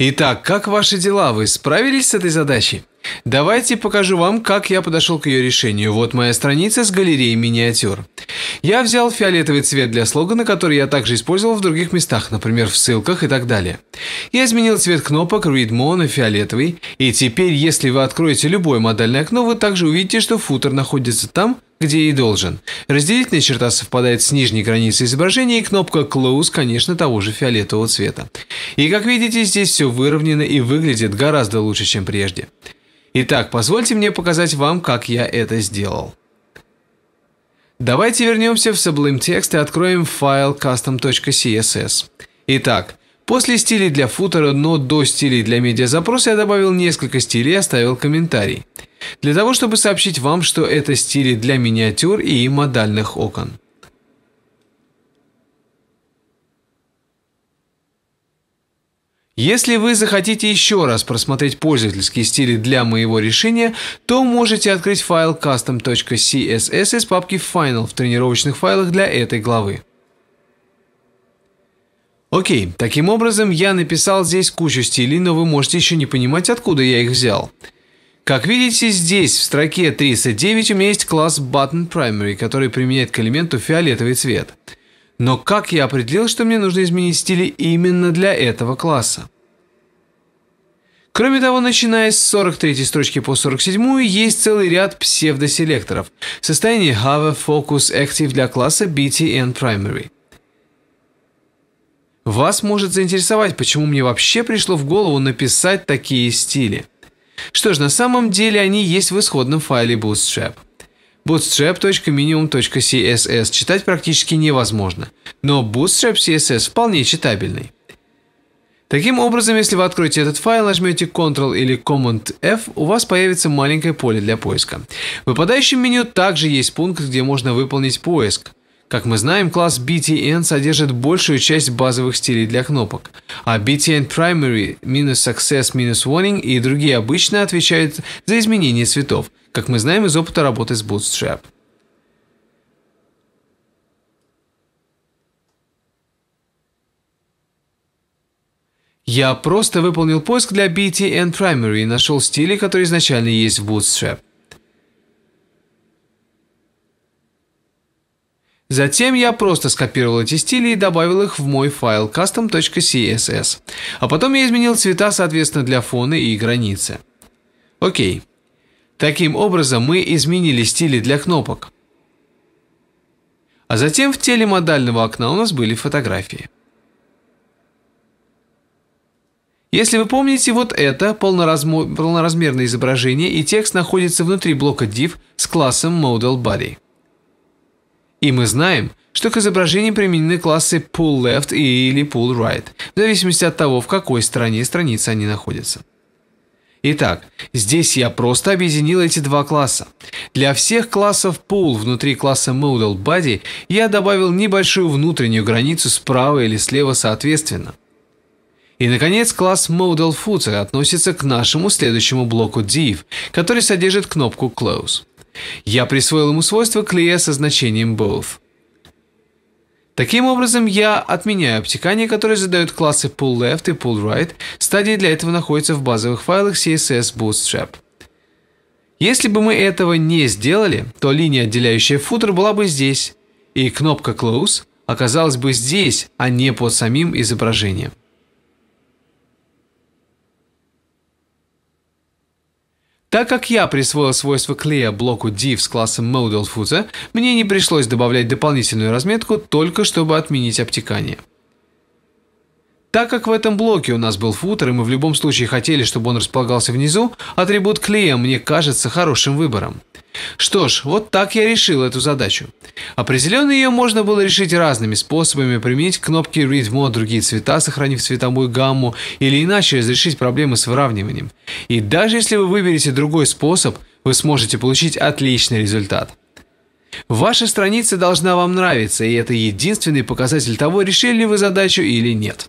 Итак, как ваши дела? Вы справились с этой задачей? Давайте покажу вам, как я подошел к ее решению. Вот моя страница с галереей миниатюр. Я взял фиолетовый цвет для слогана, который я также использовал в других местах, например, в ссылках и так далее. Я изменил цвет кнопок Read More на фиолетовый, и теперь, если вы откроете любое модельное окно, вы также увидите, что футер находится там, где и должен. Разделительная черта совпадает с нижней границей изображения и кнопка Close, конечно, того же фиолетового цвета. И как видите, здесь все выровнено и выглядит гораздо лучше, чем прежде. Итак, позвольте мне показать вам, как я это сделал. Давайте вернемся в Sublime Text и откроем файл custom.css. Итак, после стилей для футера, но до стилей для медиазапроса я добавил несколько стилей и оставил комментарий. Для того, чтобы сообщить вам, что это стили для миниатюр и модальных окон. Если вы захотите еще раз просмотреть пользовательские стили для моего решения, то можете открыть файл custom.css из папки Final в тренировочных файлах для этой главы. Окей, таким образом я написал здесь кучу стилей, но вы можете еще не понимать, откуда я их взял. Как видите, здесь в строке 39 у меня есть класс Button Primary, который применяет к элементу фиолетовый цвет. Но как я определил, что мне нужно изменить стили именно для этого класса? Кроме того, начиная с 43 строчки по 47 есть целый ряд псевдоселекторов в состоянии have focus active для класса btn primary. Вас может заинтересовать, почему мне вообще пришло в голову написать такие стили. Что ж, на самом деле они есть в исходном файле Bootstrap bootstrap.minimum.css читать практически невозможно, но Bootstrap CSS вполне читабельный. Таким образом, если вы откроете этот файл, нажмете Ctrl или Command F, у вас появится маленькое поле для поиска. В выпадающем меню также есть пункт, где можно выполнить поиск. Как мы знаем, класс btn содержит большую часть базовых стилей для кнопок, а btn primary, minus success, minus warning и другие обычно отвечают за изменение цветов, как мы знаем из опыта работы с Bootstrap. Я просто выполнил поиск для BTN Primary и нашел стили, которые изначально есть в Bootstrap. Затем я просто скопировал эти стили и добавил их в мой файл custom.css. А потом я изменил цвета соответственно для фона и границы. Окей. Таким образом мы изменили стили для кнопок. А затем в теле модального окна у нас были фотографии. Если вы помните, вот это полноразмерное изображение и текст находится внутри блока div с классом model body. И мы знаем, что к изображению применены классы pull left или pull right, в зависимости от того, в какой стороне страницы они находятся. Итак, здесь я просто объединил эти два класса. Для всех классов Pool внутри класса ModelBody я добавил небольшую внутреннюю границу справа или слева соответственно. И, наконец, класс ModelFooter относится к нашему следующему блоку div, который содержит кнопку Close. Я присвоил ему свойство клея со значением both – Таким образом, я отменяю обтекания, которое задают классы pullLeft и pullRight. right Стадии для этого находятся в базовых файлах CSS Bootstrap. Если бы мы этого не сделали, то линия, отделяющая футер, была бы здесь, и кнопка Close оказалась бы здесь, а не под самим изображением. Так как я присвоил свойство клея блоку div с классом ModelFooter, мне не пришлось добавлять дополнительную разметку, только чтобы отменить обтекание. Так как в этом блоке у нас был футер, и мы в любом случае хотели, чтобы он располагался внизу, атрибут клея мне кажется хорошим выбором. Что ж, вот так я решил эту задачу. Определенно ее можно было решить разными способами, применить кнопки Read Mode, другие цвета, сохранив цветовую гамму, или иначе разрешить проблемы с выравниванием. И даже если вы выберете другой способ, вы сможете получить отличный результат. Ваша страница должна вам нравиться, и это единственный показатель того, решили ли вы задачу или нет.